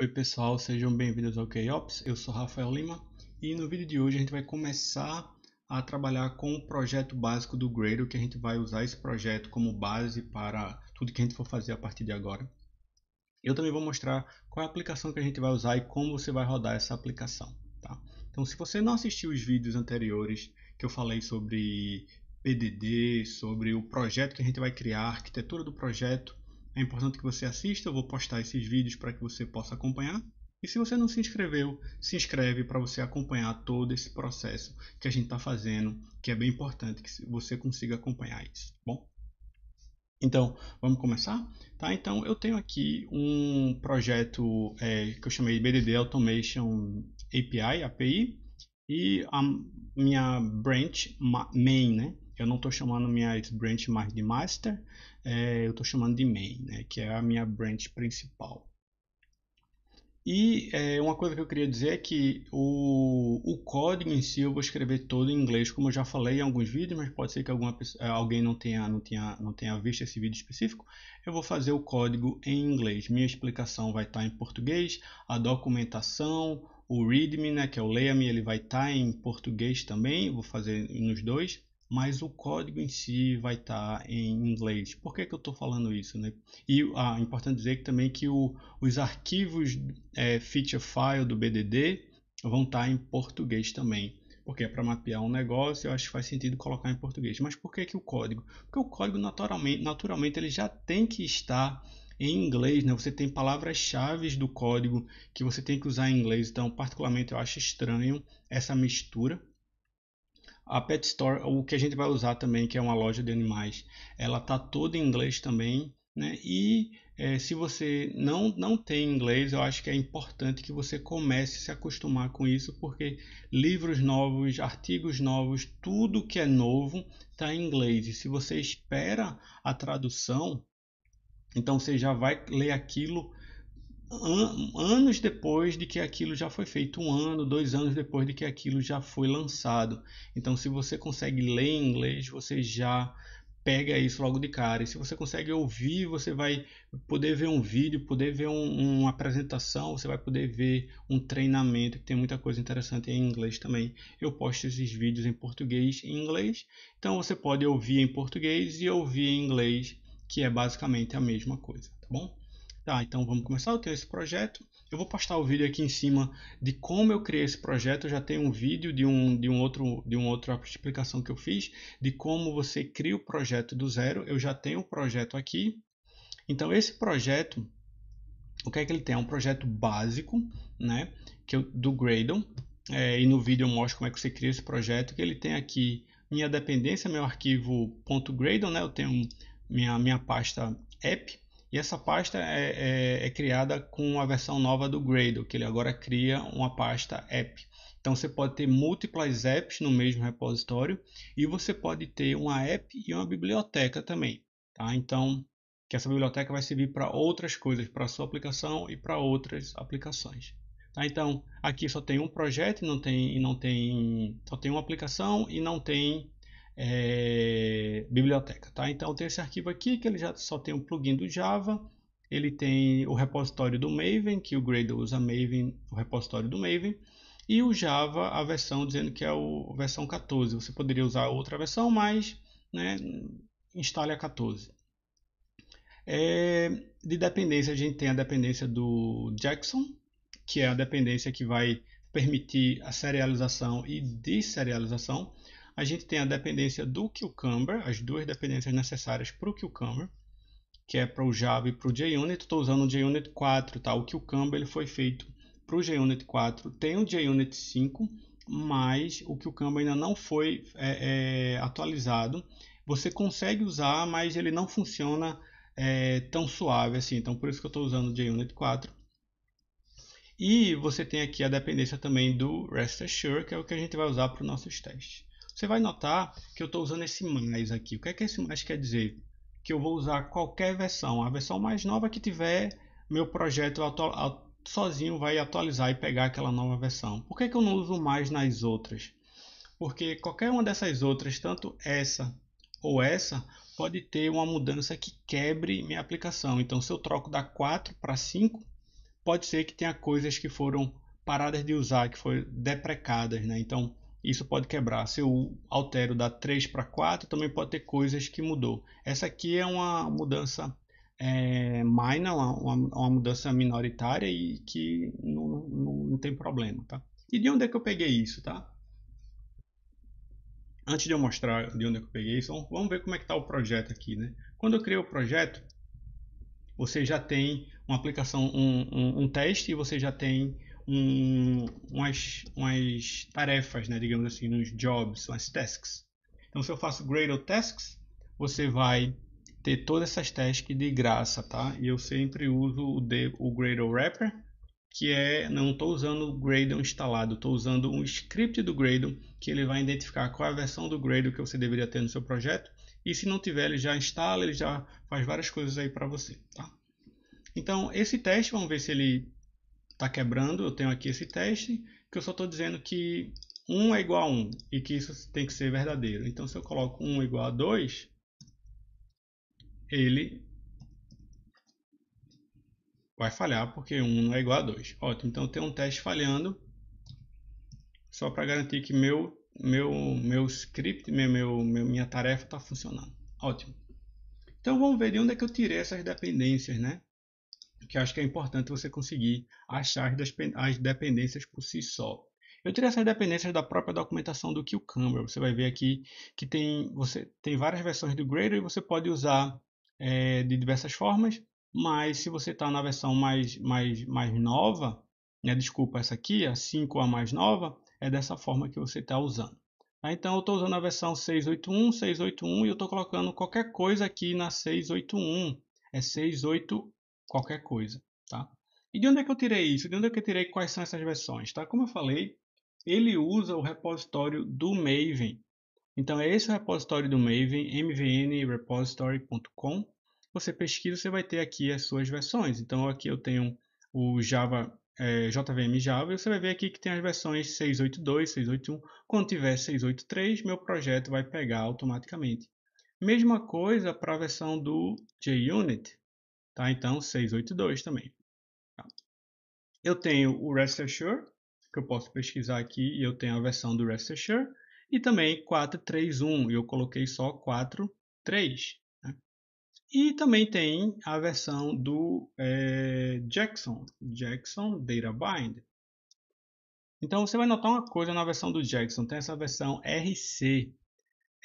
Oi pessoal, sejam bem-vindos ao KOps, eu sou Rafael Lima e no vídeo de hoje a gente vai começar a trabalhar com o projeto básico do Gradle, que a gente vai usar esse projeto como base para tudo que a gente for fazer a partir de agora. Eu também vou mostrar qual é a aplicação que a gente vai usar e como você vai rodar essa aplicação. Tá? Então se você não assistiu os vídeos anteriores que eu falei sobre PDD, sobre o projeto que a gente vai criar, a arquitetura do projeto, é importante que você assista, eu vou postar esses vídeos para que você possa acompanhar. E se você não se inscreveu, se inscreve para você acompanhar todo esse processo que a gente está fazendo, que é bem importante que você consiga acompanhar isso, tá bom? Então, vamos começar? Tá, então eu tenho aqui um projeto é, que eu chamei de BDD Automation API, API, e a minha branch main, né? eu não estou chamando minha branch mais de master, é, eu estou chamando de main, né, que é a minha branch principal. E é, uma coisa que eu queria dizer é que o, o, código em si eu vou escrever todo em inglês, como eu já falei em alguns vídeos, mas pode ser que alguma, eh, alguém não tenha, não, tenha, não tenha visto esse vídeo específico. Eu vou fazer o código em inglês. Minha explicação vai estar tá em português, a documentação, o readme, né, que é o leia-me, ele vai estar tá em português também, vou fazer nos dois mas o código em si vai estar tá em inglês. Por que, que eu estou falando isso? Né? E ah, é importante dizer também que o, os arquivos é, feature file do BDD vão estar tá em português também. Porque é para mapear um negócio, eu acho que faz sentido colocar em português. Mas por que, que o código? Porque o código naturalmente, naturalmente ele já tem que estar em inglês, né? Você tem palavras-chave do código que você tem que usar em inglês. Então, particularmente, eu acho estranho essa mistura a Pet Store, o que a gente vai usar também, que é uma loja de animais, ela tá toda em inglês também, né? E é, se você não, não tem inglês, eu acho que é importante que você comece a se acostumar com isso, porque livros novos, artigos novos, tudo que é novo está em inglês. E se você espera a tradução, então você já vai ler aquilo anos depois de que aquilo já foi feito, um ano, dois anos depois de que aquilo já foi lançado. Então, se você consegue ler em inglês, você já pega isso logo de cara. E se você consegue ouvir, você vai poder ver um vídeo, poder ver um, uma apresentação, você vai poder ver um treinamento, que tem muita coisa interessante em inglês também. Eu posto esses vídeos em português e inglês, então você pode ouvir em português e ouvir em inglês, que é basicamente a mesma coisa, tá bom? Tá, então vamos começar. Eu tenho esse projeto. Eu vou postar o vídeo aqui em cima de como eu criei esse projeto. Eu já tenho um vídeo de um de um outro de uma outra explicação que eu fiz de como você cria o projeto do zero. Eu já tenho o projeto aqui. Então esse projeto, o que é que ele tem? É um projeto básico, né? Que eu, do Gradle. É, e no vídeo eu mostro como é que você cria esse projeto. Que ele tem aqui minha dependência, meu arquivo .gradle, né? Eu tenho minha minha pasta app e essa pasta é, é, é, criada com a versão nova do Gradle, que ele agora cria uma pasta app. Então você pode ter múltiplas apps no mesmo repositório e você pode ter uma app e uma biblioteca também. Tá? Então, que essa biblioteca vai servir para outras coisas, para sua aplicação e para outras aplicações. Tá? Então, aqui só tem um projeto, não tem, não tem, só tem uma aplicação e não tem é, biblioteca. Tá? Então tem esse arquivo aqui que ele já só tem um plugin do Java, ele tem o repositório do Maven, que o Gradle usa Maven, o repositório do Maven, e o Java, a versão dizendo que é a versão 14. Você poderia usar outra versão, mas né, instale a 14. É, de dependência, a gente tem a dependência do Jackson, que é a dependência que vai permitir a serialização e desserialização a gente tem a dependência do Cucumber, as duas dependências necessárias para o Cucumber, que é para o Java e para o JUnit. Estou usando o JUnit 4, tá? O Cucumber ele foi feito para o JUnit 4, tem o JUnit 5, mas o Cucumber ainda não foi é, é, atualizado. Você consegue usar, mas ele não funciona é, tão suave assim. Então, por isso que eu estou usando o JUnit 4. E você tem aqui a dependência também do RestAssure, que é o que a gente vai usar para os nossos testes. Você vai notar que eu estou usando esse mais aqui. O que é que esse mais quer dizer? Que eu vou usar qualquer versão. A versão mais nova que tiver, meu projeto sozinho vai atualizar e pegar aquela nova versão. Por que, é que eu não uso mais nas outras? Porque qualquer uma dessas outras, tanto essa ou essa, pode ter uma mudança que quebre minha aplicação. Então, se eu troco da 4 para 5, pode ser que tenha coisas que foram paradas de usar, que foram deprecadas. Né? Então, isso pode quebrar. Se eu altero da 3 para 4, também pode ter coisas que mudou. Essa aqui é uma mudança é, minor, uma, uma, mudança minoritária e que não, não, não tem problema, tá? E de onde é que eu peguei isso, tá? Antes de eu mostrar de onde é que eu peguei isso, vamos ver como é que está o projeto aqui, né? Quando eu criei o projeto, você já tem uma aplicação, um, um, um teste e você já tem um, umas, umas tarefas, né, digamos assim, uns jobs, umas tasks. Então, se eu faço Gradle Tasks, você vai ter todas essas tasks de graça, tá? E eu sempre uso o, de, o Gradle Wrapper, que é, não estou usando o Gradle instalado, estou usando um script do Gradle, que ele vai identificar qual é a versão do Gradle que você deveria ter no seu projeto, e se não tiver, ele já instala, ele já faz várias coisas aí para você, tá? Então, esse teste, vamos ver se ele está quebrando, eu tenho aqui esse teste, que eu só estou dizendo que 1 é igual a 1 e que isso tem que ser verdadeiro. Então, se eu coloco 1 igual a 2, ele vai falhar, porque 1 não é igual a 2. Ótimo, então tem um teste falhando, só para garantir que meu, meu, meu script, meu, meu, minha tarefa está funcionando. Ótimo. Então, vamos ver de onde é que eu tirei essas dependências, né? que acho que é importante você conseguir achar as dependências por si só. Eu tirei essas dependências da própria documentação do Cucumber. Você vai ver aqui que tem, você, tem várias versões do Gradle e você pode usar é, de diversas formas, mas se você está na versão mais, mais, mais nova, né, desculpa, essa aqui, a 5 a mais nova, é dessa forma que você está usando. Tá? Então eu estou usando a versão 681, 681 e eu estou colocando qualquer coisa aqui na 681. É 68 qualquer coisa, tá? E de onde é que eu tirei isso? De onde é que eu tirei quais são essas versões, tá? Como eu falei, ele usa o repositório do Maven. Então é esse o repositório do Maven, mvnrepository.com. Você pesquisa, você vai ter aqui as suas versões. Então aqui eu tenho o Java é, JVM Java, e você vai ver aqui que tem as versões 682, 681. Quando tiver 683, meu projeto vai pegar automaticamente. Mesma coisa para a versão do JUnit, Tá? Então, 682 também. Tá? Eu tenho o Rest Assure, que eu posso pesquisar aqui, e eu tenho a versão do Rest Assure. E também 431, e eu coloquei só 43. Né? E também tem a versão do é, Jackson, Jackson Data Bind. Então você vai notar uma coisa na versão do Jackson, tem essa versão RC.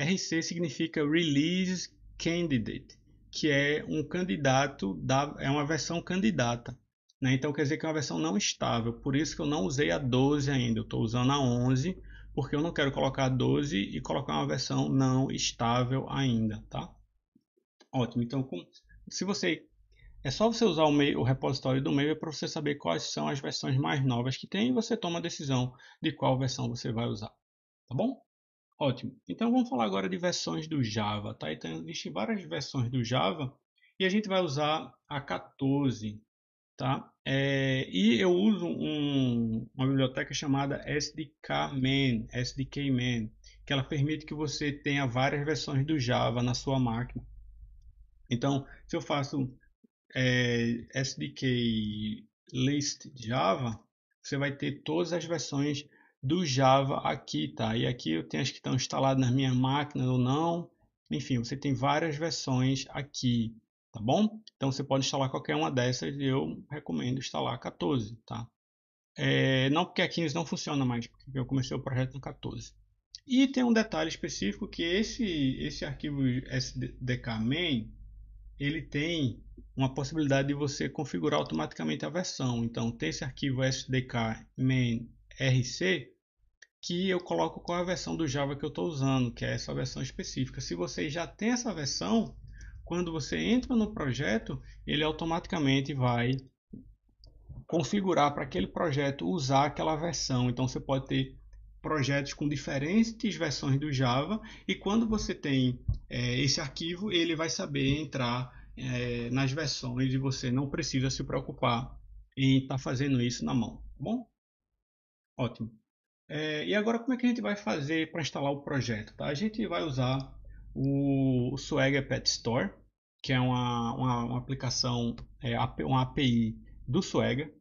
RC significa Release Candidate que é um candidato, da, é uma versão candidata. Né? Então quer dizer que é uma versão não estável. Por isso que eu não usei a 12 ainda, eu estou usando a 11, porque eu não quero colocar a 12 e colocar uma versão não estável ainda. Tá? Ótimo, então com, se você é só você usar o, meio, o repositório do meio para você saber quais são as versões mais novas que tem e você toma a decisão de qual versão você vai usar. Tá bom? Ótimo. Então vamos falar agora de versões do Java, tá? Então existem várias versões do Java e a gente vai usar a 14, tá? É, e eu uso um, uma biblioteca chamada SDK MAN, que ela permite que você tenha várias versões do Java na sua máquina. Então, se eu faço é, SDK list Java, você vai ter todas as versões do Java aqui, tá? E aqui eu tenho as que estão instaladas nas minhas máquinas ou não. Enfim, você tem várias versões aqui, tá bom? Então você pode instalar qualquer uma dessas e eu recomendo instalar 14, tá? É, não porque a 15 não funciona mais, porque eu comecei o projeto no 14. E tem um detalhe específico que esse, esse arquivo sdkmain, ele tem uma possibilidade de você configurar automaticamente a versão. Então tem esse arquivo sdkmain.rc que eu coloco qual é a versão do Java que eu estou usando, que é essa versão específica. Se você já tem essa versão, quando você entra no projeto, ele automaticamente vai configurar para aquele projeto usar aquela versão. Então você pode ter projetos com diferentes versões do Java e quando você tem é, esse arquivo, ele vai saber entrar é, nas versões e você não precisa se preocupar em estar tá fazendo isso na mão. Tá bom? Ótimo. É, e agora como é que a gente vai fazer para instalar o projeto? Tá? A gente vai usar o Swagger Pet Store, que é uma, uma, uma aplicação, é, uma API do Swagger.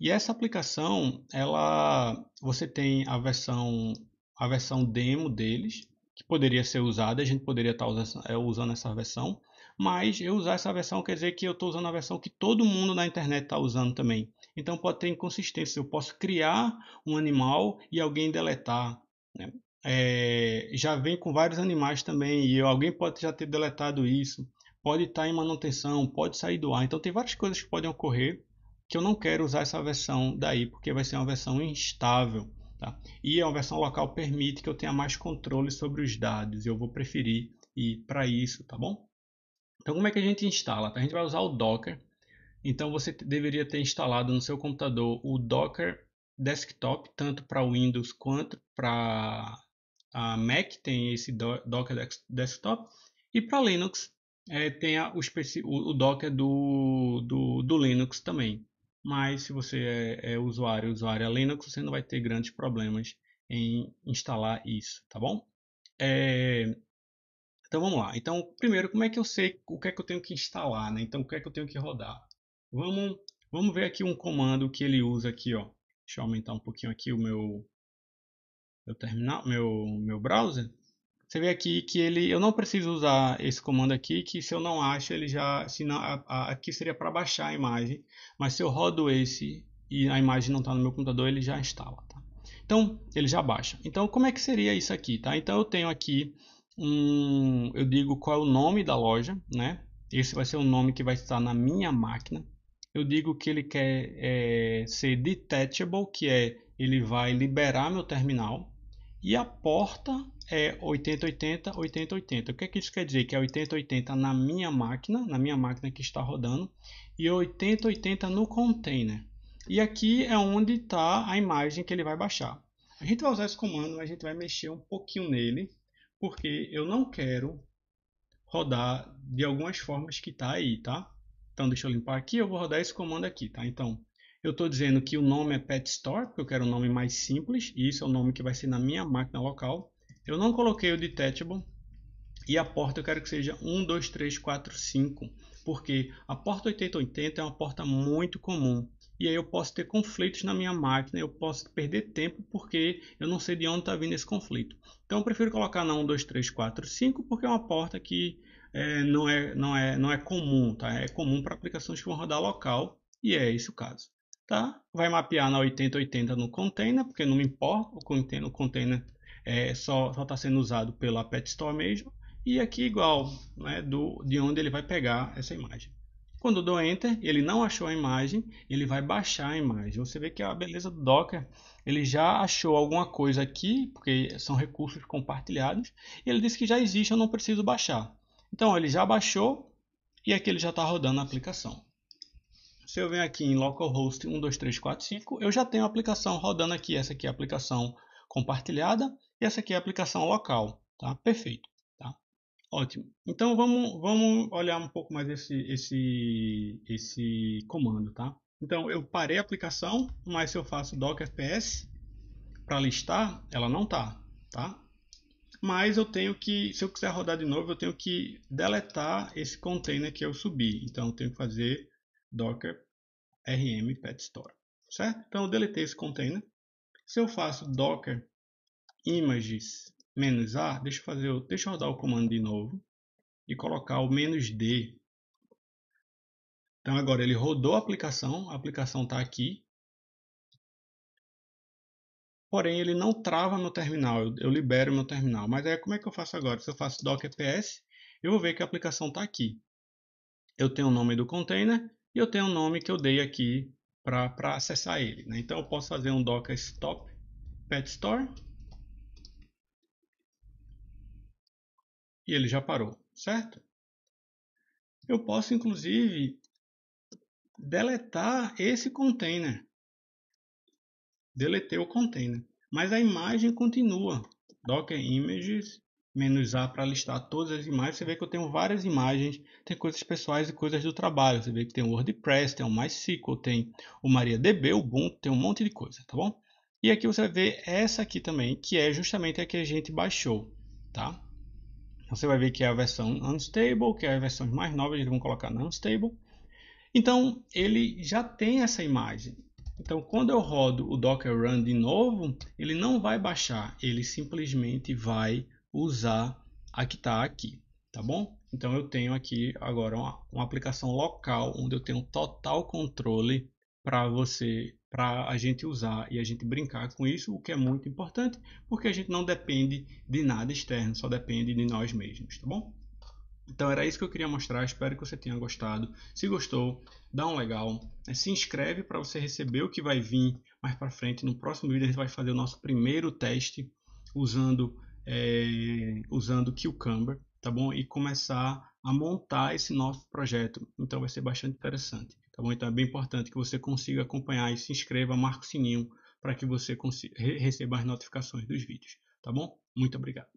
E essa aplicação, ela, você tem a versão, a versão demo deles, que poderia ser usada, a gente poderia estar tá é, usando essa versão mas eu usar essa versão quer dizer que eu estou usando a versão que todo mundo na internet está usando também. Então pode ter inconsistência. Eu posso criar um animal e alguém deletar. Né? É, já vem com vários animais também e alguém pode já ter deletado isso. Pode estar tá em manutenção, pode sair do ar. Então tem várias coisas que podem ocorrer que eu não quero usar essa versão daí porque vai ser uma versão instável. Tá? E é a versão local permite que eu tenha mais controle sobre os dados. Eu vou preferir ir para isso, tá bom? Então, como é que a gente instala? A gente vai usar o Docker. Então, você deveria ter instalado no seu computador o Docker Desktop, tanto para Windows quanto para a Mac, tem esse Docker Desktop. E para Linux, é, tem a, o, o, Docker do, do, do, Linux também. Mas se você é, é usuário usuária Linux, você não vai ter grandes problemas em instalar isso, tá bom? É, então vamos lá. Então, primeiro, como é que eu sei o que é que eu tenho que instalar, né? Então, o que é que eu tenho que rodar? Vamos, vamos ver aqui um comando que ele usa aqui, ó. Deixa eu aumentar um pouquinho aqui o meu meu terminal, meu meu browser. Você vê aqui que ele, eu não preciso usar esse comando aqui, que se eu não acho, ele já, se não, a, a, aqui seria para baixar a imagem, mas se eu rodo esse e a imagem não está no meu computador, ele já instala, tá? Então, ele já baixa. Então, como é que seria isso aqui, tá? Então, eu tenho aqui um, eu digo qual é o nome da loja, né? Esse vai ser o nome que vai estar na minha máquina. Eu digo que ele quer é, ser detachable, que é ele vai liberar meu terminal. E a porta é 8080, 8080. O que, é que isso quer dizer? Que é 8080 na minha máquina, na minha máquina que está rodando, e 8080 no container. E aqui é onde está a imagem que ele vai baixar. A gente vai usar esse comando, a gente vai mexer um pouquinho nele porque eu não quero rodar de algumas formas que está aí, tá? Então, deixa eu limpar aqui, eu vou rodar esse comando aqui, tá? Então, eu estou dizendo que o nome é pet store, porque eu quero um nome mais simples, e isso é o nome que vai ser na minha máquina local. Eu não coloquei o detachable, e a porta eu quero que seja 1, 2, 3, 4, 5, porque a porta 8080 é uma porta muito comum e aí eu posso ter conflitos na minha máquina, eu posso perder tempo porque eu não sei de onde está vindo esse conflito. Então eu prefiro colocar na 1, 2, 3, 4, 5 porque é uma porta que é, não, é, não, é, não é comum, tá? é comum para aplicações que vão rodar local e é esse o caso. Tá? Vai mapear na 8080 no container, porque não me importa, o container, o container é, só está sendo usado pela Pet Store mesmo. E aqui igual, né, do, de onde ele vai pegar essa imagem. Quando eu dou Enter, ele não achou a imagem, ele vai baixar a imagem. Você vê que a beleza do Docker, ele já achou alguma coisa aqui, porque são recursos compartilhados, e ele disse que já existe, eu não preciso baixar. Então ele já baixou e aqui ele já está rodando a aplicação. Se eu venho aqui em localhost 12345, eu já tenho a aplicação rodando aqui. Essa aqui é a aplicação compartilhada e essa aqui é a aplicação local. Tá? Perfeito. Ótimo. Então vamos, vamos olhar um pouco mais esse, esse, esse comando, tá? Então eu parei a aplicação, mas se eu faço docker ps para listar, ela não tá, tá? Mas eu tenho que, se eu quiser rodar de novo, eu tenho que deletar esse container que eu subi. Então eu tenho que fazer docker rm pet store, certo? Então eu deletei esse container. Se eu faço docker images menos A, deixa eu fazer, deixa eu rodar o comando de novo e colocar o menos D. Então agora ele rodou a aplicação, a aplicação está aqui. Porém ele não trava meu terminal, eu, eu libero meu terminal. Mas aí como é que eu faço agora? Se eu faço docker ps, eu vou ver que a aplicação está aqui. Eu tenho o nome do container e eu tenho o nome que eu dei aqui para acessar ele. Né? Então eu posso fazer um docker stop pet store e ele já parou, certo? Eu posso, inclusive, deletar esse container. Deletei o container. Mas a imagem continua. Docker Images, menos A para listar todas as imagens. Você vê que eu tenho várias imagens. Tem coisas pessoais e coisas do trabalho. Você vê que tem o WordPress, tem o MySQL, tem o MariaDB, o Ubuntu, tem um monte de coisa, tá bom? E aqui você vê essa aqui também, que é justamente a que a gente baixou, tá? Você vai ver que é a versão Unstable, que é a versão mais nova, eles vão colocar na Unstable. Então, ele já tem essa imagem. Então, quando eu rodo o Docker Run de novo, ele não vai baixar, ele simplesmente vai usar a que está aqui, tá bom? Então, eu tenho aqui agora uma, uma aplicação local, onde eu tenho total controle para você para a gente usar e a gente brincar com isso, o que é muito importante, porque a gente não depende de nada externo, só depende de nós mesmos, tá bom? Então era isso que eu queria mostrar, espero que você tenha gostado. Se gostou, dá um legal, né? se inscreve para você receber o que vai vir mais para frente. No próximo vídeo a gente vai fazer o nosso primeiro teste usando é, usando Cucumber, tá bom? E começar a montar esse nosso projeto. Então vai ser bastante interessante. Tá bom? Então é bem importante que você consiga acompanhar e se inscreva, marque o sininho para que você receba as notificações dos vídeos. Tá bom? Muito obrigado.